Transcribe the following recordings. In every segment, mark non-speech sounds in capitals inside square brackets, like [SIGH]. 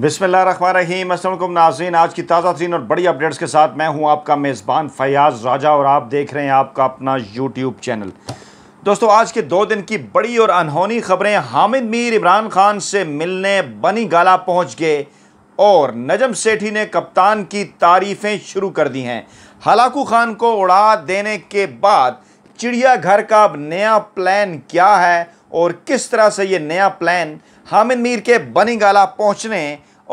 बिसमिल्ल रहीम असलम नाजीन आज की ताज़ा तरीन और बड़ी अपडेट्स के साथ मैं हूं आपका मेज़बान फयाज राजा और आप देख रहे हैं आपका अपना यूट्यूब चैनल दोस्तों आज के दो दिन की बड़ी और अनहोनी खबरें हामिद मीर इमरान खान से मिलने बनी गाला पहुंच गए और नजम सेठी ने कप्तान की तारीफ़ें शुरू कर दी हैं हलाकू खान को उड़ा देने के बाद चिड़ियाघर का अब नया प्लान क्या है और किस तरह से ये नया प्लान हामिद मीर के बनीगाला पहुँचने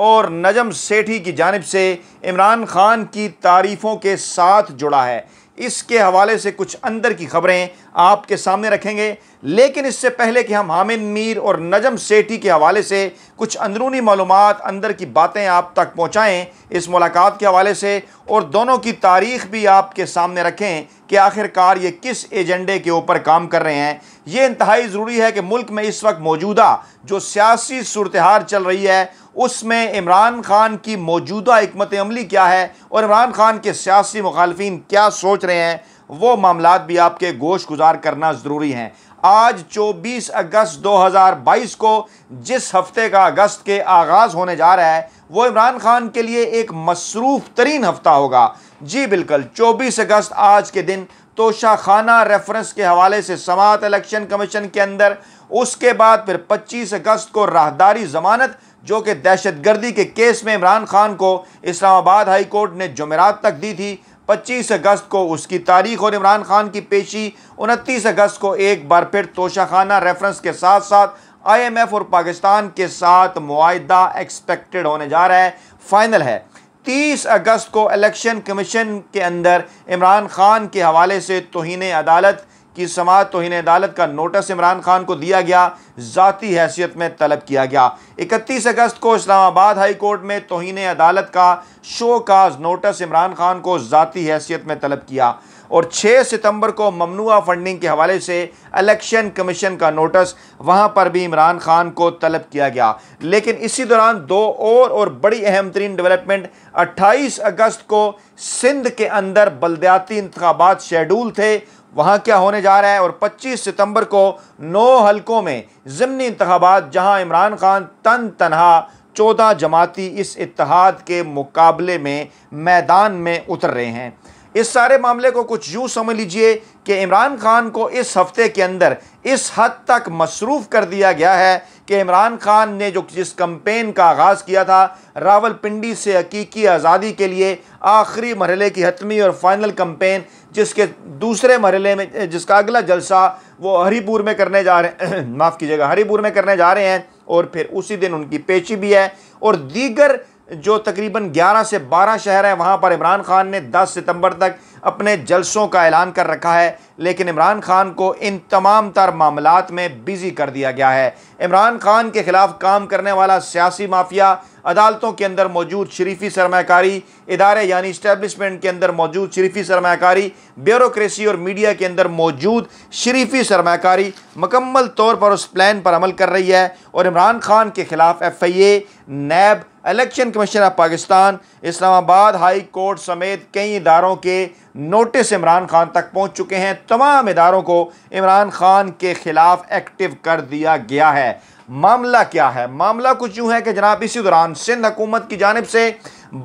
और नजम सेठी की जानब से इमरान खान की तारीफ़ों के साथ जुड़ा है इसके हवाले से कुछ अंदर की खबरें आपके सामने रखेंगे लेकिन इससे पहले कि हम हामिद मीर और नजम सेठी के हवाले से कुछ अंदरूनी मालूम अंदर की बातें आप तक पहुँचाएँ इस मुलाकात के हवाले से और दोनों की तारीख भी आपके सामने रखें कि आखिरकार ये किस एजेंडे के ऊपर काम कर रहे हैं ये इंतहाई ज़रूरी है कि मुल्क में इस वक्त मौजूदा जो सियासी सूरत हाल चल रही है उसमें इमरान खान की मौजूदा हमत अमली क्या है और इमरान खान के सियासी मुखालफी क्या सोच रहे हैं वो मामला भी आपके गोश गुजार करना ज़रूरी हैं आज 24 अगस्त 2022 को जिस हफ्ते का अगस्त के आगाज़ होने जा रहा है वो इमरान खान के लिए एक मसरूफ़ तरीन हफ्ता होगा जी बिल्कुल 24 अगस्त आज के दिन तोशा खाना रेफरेंस के हवाले से समात इलेक्शन कमीशन के अंदर उसके बाद फिर 25 अगस्त को राहदारी जमानत जो कि दहशतगर्दी के केस में इमरान खान को इस्लामाबाद हाई कोर्ट ने जमेरात तक दी थी पच्चीस अगस्त को उसकी तारीख और इमरान खान की पेशी उनतीस अगस्त को एक बार फिर तोशाखाना रेफरेंस के साथ साथ आईएमएफ और पाकिस्तान के साथ मुआदा एक्सपेक्टेड होने जा रहा है फाइनल है 30 अगस्त को इलेक्शन कमीशन के अंदर इमरान खान के हवाले से तोहन अदालत की समात तोहन अदालत का नोटिस इमरान खान को दिया गया ज़ाती हैसियत में तलब किया गया इकतीस अगस्त को इस्लामाबाद हाई कोर्ट में तोहन अदालत का show cause notice Imran Khan को ज़ाती हैसियत में तलब किया और 6 सितंबर को ममनुआ फंडिंग के हवाले से इलेक्शन कमीशन का नोटिस वहां पर भी इमरान खान को तलब किया गया लेकिन इसी दौरान दो और और बड़ी अहम तरीन डेवलपमेंट 28 अगस्त को सिंध के अंदर बलदयाती इंतबात शेड्यूल थे वहाँ क्या होने जा रहा है और 25 सितंबर को नौ हलकों में ज़मनी इंतबात जहाँ इमरान खान तन तनहा चौदह जमाती इस इतिहाद के मुकाबले में मैदान में उतर रहे हैं इस सारे मामले को कुछ यूँ समझ लीजिए कि इमरान खान को इस हफ्ते के अंदर इस हद तक मसरूफ़ कर दिया गया है कि इमरान खान ने जो जिस कम्पेन का आगाज़ किया था रावलपिंडी से हकीकी आज़ादी के लिए आखिरी मरहले की हतमी और फाइनल कम्पेन जिसके दूसरे मरहले में जिसका अगला जलसा वो हरीपुर में करने जा रहे [CLEARS THROAT] माफ़ कीजिएगा हरीपुर में करने जा रहे हैं और फिर उसी दिन उनकी पेशी भी है और दीगर जो तकरीबन 11 से 12 शहर हैं वहाँ पर इमरान खान ने 10 सितंबर तक अपने जलसों का ऐलान कर रखा है लेकिन इमरान खान को इन तमाम तर मामला में बिज़ी कर दिया गया है इमरान खान के ख़िलाफ़ काम करने वाला सियासी माफिया अदालतों के अंदर मौजूद शरीफी सरमाकारी इदारे यानी इस्टेबलिशमेंट के अंदर मौजूद शरीफी सरमाकारी ब्यूरोसी और मीडिया के अंदर मौजूद शरीफी सरमाकारी मकम्मल तौर पर उस प्लान पर अमल कर रही है और इमरान खान के ख़िलाफ़ F I A NAB election commission of Pakistan Islamabad high court समेत कई इदारों के नोटिस इमरान खान तक पहुंच चुके हैं तमाम इदारों को इमरान खान के ख़िलाफ़ एक्टिव कर दिया गया है मामला क्या है मामला कुछ यूँ है कि जनाब इसी दौरान सिंध हुकूमत की जानब से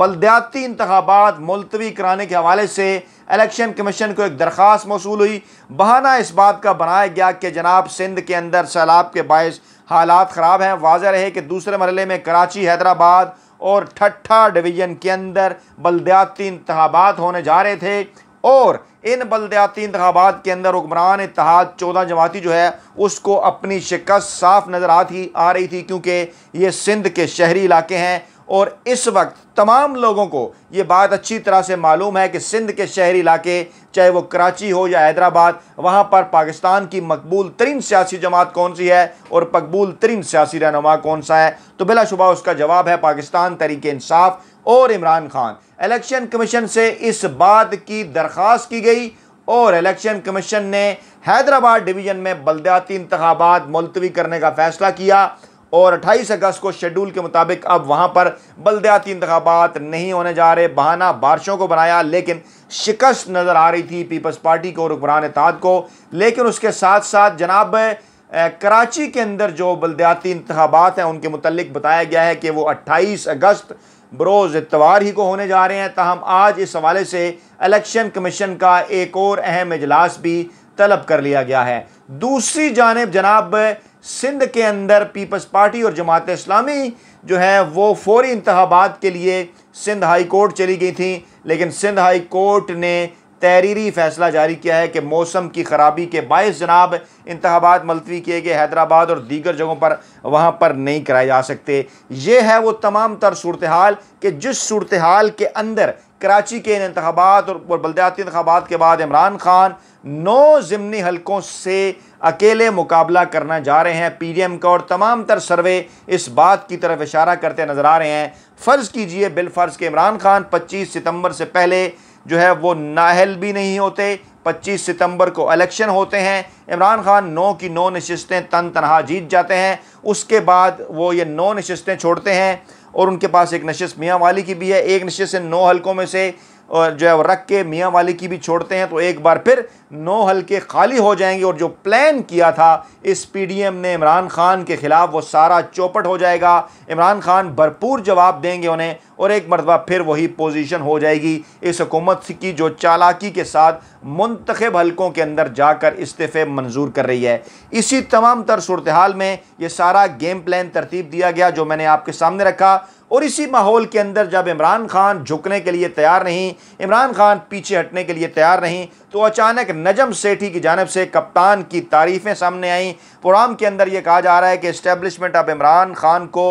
बलद्याती इंतबात मुलतवी कराने के हवाले से इलेक्शन कमीशन को एक दरख्वास्त मौसू हुई बहाना इस बात का बनाया गया कि जनाब सिंध के अंदर सैलाब के बायस हालात ख़राब हैं वाजह रहे कि दूसरे मरल में कराची हैदराबाद और ठट्ठा डिवीज़न के अंदर बलदयाती इंतबात होने जा रहे थे और इन बलदयाती इंतबात के अंदर हुक्मरान इतिहाद चौदह जमाती जो है उसको अपनी शिकस्त साफ नज़र आती आ रही थी क्योंकि ये सिंध के शहरी इलाके हैं और इस वक्त तमाम लोगों को ये बात अच्छी तरह से मालूम है कि सिंध के शहरी इलाके चाहे वो कराची हो या हैदराबाद वहाँ पर पाकिस्तान की मकबूल तरीन सियासी जमात कौन सी है और मकबूल तरीन सियासी रहनुमा कौन सा है तो बिलाशुबा उसका जवाब है पाकिस्तान तरीके इंसाफ और इमरान खान इलेक्शन कमीशन से इस बात की दरख्वास्त की गई और इलेक्शन कमीशन ने हैदराबाद डिवीज़न में बलदयाती इंतबात मुलतवी करने का फैसला किया और 28 अगस्त को शेड्यूल के मुताबिक अब वहां पर बलदयाती इंतबात नहीं होने जा रहे बहाना बारिशों को बनाया लेकिन शिकस्त नज़र आ रही थी पीपल्स पार्टी को और रुकमरान ताद को लेकिन उसके साथ साथ जनाब कराची के अंदर जो बलदयाती इंतबात हैं उनके मतलब बताया गया है कि वो अट्ठाईस अगस्त बरोज़ इतवार ही को होने जा रहे हैं तहम आज इस हवाले से इलेक्शन कमीशन का एक और अहम इजलास भी तलब कर लिया गया है दूसरी जानब जनाब सिंध के अंदर पीपल्स पार्टी और जमात इस्लामी जो है वो फौरी इंतबात के लिए सिंध हाई कोर्ट चली गई थी लेकिन सिंध हाई कोर्ट ने तहरीरी फैसला जारी किया है कि मौसम की खराबी के बायस जनाब इंतबात मुलतवी किए गए हैदराबाद और दीगर जगहों पर वहाँ पर नहीं कराए जा सकते ये है वो तमाम तर सूरत हाल कि जिस सूरत हाल के अंदर कराची के इन इंतबात और बलदयाती इंतबात के बाद इमरान खान नौ ज़मनी हलकों से अकेले मुकाबला करना जा रहे हैं पी डी एम का और तमाम तर सर्वे इस बात की तरफ इशारा करते नज़र आ रहे हैं फ़र्ज़ कीजिए बिलफ़र्ज़ के इमरान खान पच्चीस सितम्बर से पहले जो है वो नाहल भी नहीं होते 25 सितंबर को इलेक्शन होते हैं इमरान खान नौ की नौ नशस्तें तन तनहा जीत जाते हैं उसके बाद वो ये नौ नशस्तें छोड़ते हैं और उनके पास एक नशस्त मियाँ वाली की भी है एक नशस्त नौ हलकों में से और जो है रख के मियाँ वाली की भी छोड़ते हैं तो एक बार फिर नौ हल्के खाली हो जाएंगे और जो प्लान किया था इस पीडीएम ने इमरान खान के ख़िलाफ़ वो सारा चौपट हो जाएगा इमरान खान भरपूर जवाब देंगे उन्हें और एक मरतबा फिर वही पोजीशन हो जाएगी इस हुकूमत की जो चालाकी के साथ मुंतखब हल्कों के अंदर जाकर इस्तीफ़े मंजूर कर रही है इसी तमाम तर सूरत हाल में ये सारा गेम प्लान तरतीब दिया गया जो मैंने आपके सामने रखा और इसी माहौल के अंदर जब इमरान खान झुकने के लिए तैयार नहीं इमरान खान पीछे हटने के लिए तैयार नहीं तो अचानक नजम सेठी की जानब से कप्तान की तारीफ़ें सामने आईं प्रोग्राम के अंदर ये कहा जा रहा है कि इस्टेबलिशमेंट अब इमरान खान को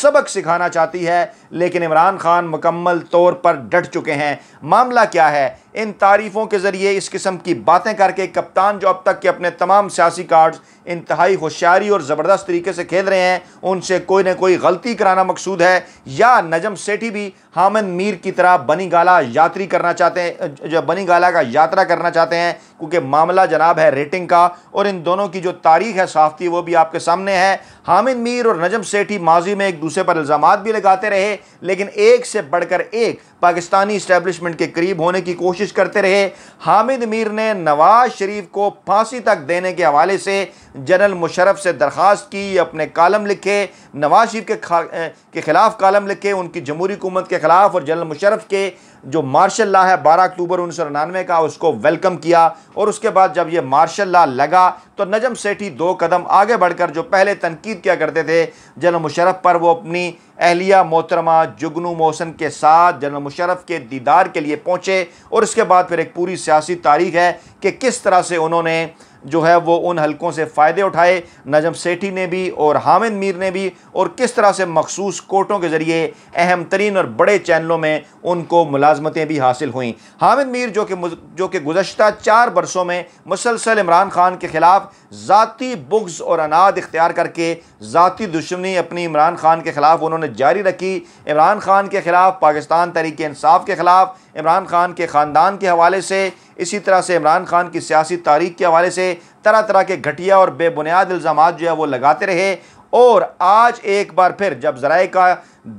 सबक सिखाना चाहती है लेकिन इमरान खान मुकम्मल तौर पर डट चुके हैं मामला क्या है इन तारीफ़ों के ज़रिए इस किस्म की बातें करके कप्तान जो अब तक के अपने तमाम सियासी कार्ड्स इंतहाई होशियारी और ज़बरदस्त तरीके से खेल रहे हैं उनसे कोई ना कोई गलती कराना मकसूद है या नजम सेठी भी हामिद मीर की तरह बनी गाला यात्री करना चाहते हैं जो बनी गाला का यात्रा करना चाहते हैं क्योंकि मामला जनाब है रेटिंग का और इन दोनों की जो तारीख है साफ थी वो भी आपके सामने है हामिद मीर और नजम सेठी माजी में एक दूसरे पर इल्ज़ाम भी लगाते रहे लेकिन एक से बढ़कर एक पाकिस्तानी इस्टेब्लिशमेंट के करीब होने की कोशिश करते रहे हामिद मीर ने नवाज शरीफ को फांसी तक देने के हवाले से जनरल मुशरफ से दरख्वास्त की अपने कालम लिखे नवाज शरीफ के खा, के ख़िलाफ़ कालम लिखे उनकी जमहूरी हुकूमत के ख़िलाफ़ और जनरल मुशरफ के जो मार्शल ला है बारह अक्टूबर उन्नीस सौ निन्यानवे का उसको वेलकम किया और उसके बाद जब ये मार्शल ला लगा तो नजम सेठी दो कदम आगे बढ़कर जो पहले तनकीद किया करते थे जनरल मुशरफ पर वो अपनी अहलिया मोहतरमा जुगनू मोहसन के साथ जनरल मुशरफ के दीदार के लिए पहुँचे और इसके बाद फिर एक पूरी सियासी तारीख है कि किस तरह से उन्होंने जो है वो उन हलकों से फ़ायदे उठाए नजम सेठी ने भी और हामिद मीर ने भी और किस तरह से मखसूस कोटों के ज़रिए अहम तरीन और बड़े चैनलों में उनको मुलाजमतें भी हासिल हुई हामिद मीर जो कि जो कि गुजशत चार बरसों में मुसलसल इमरान खान के ख़िलाफ़ ज़ाती बुग्स और अनाद इख्तियार करके ज़ाती दुश्मनी अपनी इमरान खान के ख़िलाफ़ उन्होंने जारी रखी इमरान खान के ख़िलाफ़ पाकिस्तान तहरीक इंसाफ के ख़िलाफ़ इमरान खान के ख़ानदान के हवाले से इसी तरह से इमरान खान की सियासी तारीख के हवाले से तरह तरह के घटिया और बेबुनियाद इल्ज़ाम जो है वो लगाते रहे और आज एक बार फिर जब जराए का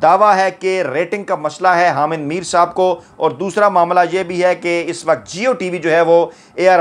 दावा है कि रेटिंग का मसला है हामिद मीर साहब को और दूसरा मामला ये भी है कि इस वक्त जियो वी जो है वो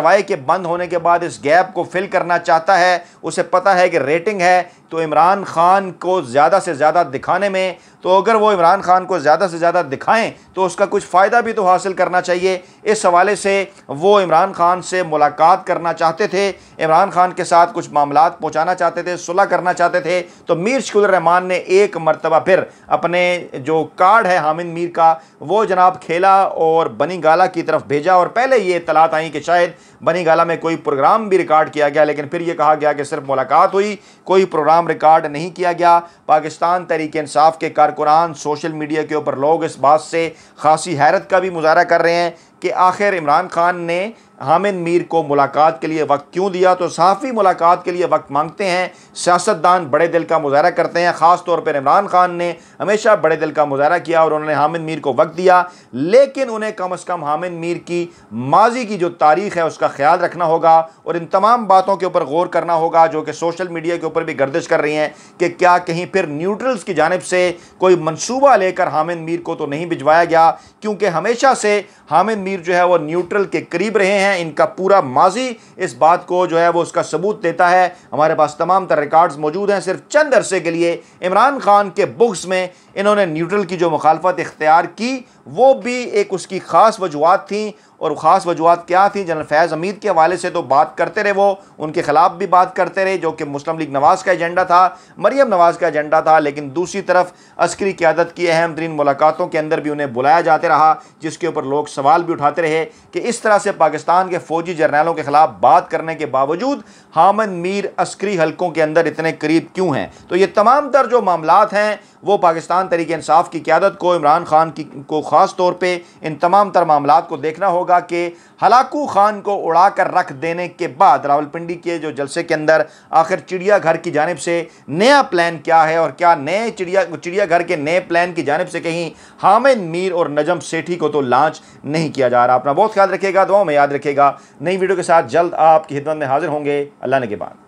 वाई के बंद होने के बाद इस गैप को फिल करना चाहता है उसे पता है कि रेटिंग है तो इमरान खान को ज़्यादा से ज़्यादा दिखाने में तो अगर वो इमरान खान को ज़्यादा से ज़्यादा दिखाएं तो उसका कुछ फ़ायदा भी तो हासिल करना चाहिए इस हवाले से वो इमरान खान से मुलाकात करना चाहते थे इमरान खान के साथ कुछ मामला पहुँचाना चाहते थे सुलह करना चाहते थे तो मीर शकुलरहमान ने एक मरतबा फिर अपने जो कार्ड है हामिद मीर का वो जनाब खेला और बनी गाला की तरफ भेजा और पहले ये इतलात आई कि शायद बनी गाला में कोई प्रोग्राम भी रिकॉर्ड किया गया लेकिन फिर ये कहा गया कि सिर्फ मुलाकात हुई कोई प्रोग्राम रिकॉर्ड नहीं किया गया पाकिस्तान तहरीक इंसाफ के कारकुनान सोशल मीडिया के ऊपर लोग इस बात से खासी हैरत का भी मुजाहरा कर रहे हैं कि आखिर इमरान खान ने हामिद मीर को मुलाकात के लिए वक्त क्यों दिया तो सहाफ़ी मुलाकात के लिए वक्त मांगते हैं सियासतदान बड़े दिल का मुजाहरा करते हैं ख़ास तौर पर इमरान खान ने हमेशा बड़े दिल का मुजाहरा किया और उन्होंने हामिद मीर को वक्त दिया लेकिन उन्हें कम अज़ कम हामिद मीर की माजी की जो तारीख है उसका ख्याल रखना होगा और इन तमाम बातों के ऊपर गौर करना होगा जो कि सोशल मीडिया के ऊपर भी गर्दिश कर रही हैं कि क्या कहीं फिर न्यूट्रल्स की जानब से कोई मनसूबा लेकर हामिद मीर को तो नहीं भिजवाया गया क्योंकि हमेशा से हामिद मीर जो है वो न्यूट्रल के करीब रहे हैं हैं इनका पूरा माजी इस बात को जो है वो उसका सबूत देता है हमारे पास तमाम तर रिकॉर्ड्स मौजूद हैं सिर्फ चंद अरसे के लिए इमरान खान के बुक्स में इन्होंने न्यूट्रल की जो मुखालफत इख्तियार की वो भी एक उसकी ख़ास वजूहत थी और ख़ास वजूहत क्या थी जनरल फैज़ हमीद के हवाले से तो बात करते रहे वो उनके ख़िलाफ़ भी बात करते रहे जो कि मुस्लिम लीग नवाज़ का एजेंडा था मरीम नवाज़ का एजेंडा था लेकिन दूसरी तरफ अस्करी क्यादत की अहम तरीन मुलाकातों के अंदर भी उन्हें बुलाया जाते रहा जिसके ऊपर लोग सवाल भी उठाते रहे कि इस तरह से पाकिस्तान के फ़ौजी जर्नैलों के ख़िलाफ़ बात करने के बावजूद हामद मीर अस्करी हलकों के अंदर इतने करीब क्यों हैं तो ये तमाम तर जो मामला हैं वो पाकिस्तान तरीके इंसाफ की क्यादत को इमरान खान की को ख़ास तौर पर इन तमाम तर मामला को देखना होगा कि हलाकू खान को उड़ा कर रख देने के बाद रावलपिंडी के जो जलसे के अंदर आखिर चिड़ियाघर की जानब से नया प्लान क्या है और क्या नए चिड़िया चिड़ियाघर के नए प्लान की जानब से कहीं हामिद मीर और नजम सेठी को तो लॉन्च नहीं किया जा रहा अपना बहुत ख्याल रखेगा दुआ में याद रखेगा नई वीडियो के साथ जल्द आपकी खिदमत में हाजिर होंगे अल्लाह ने के बाद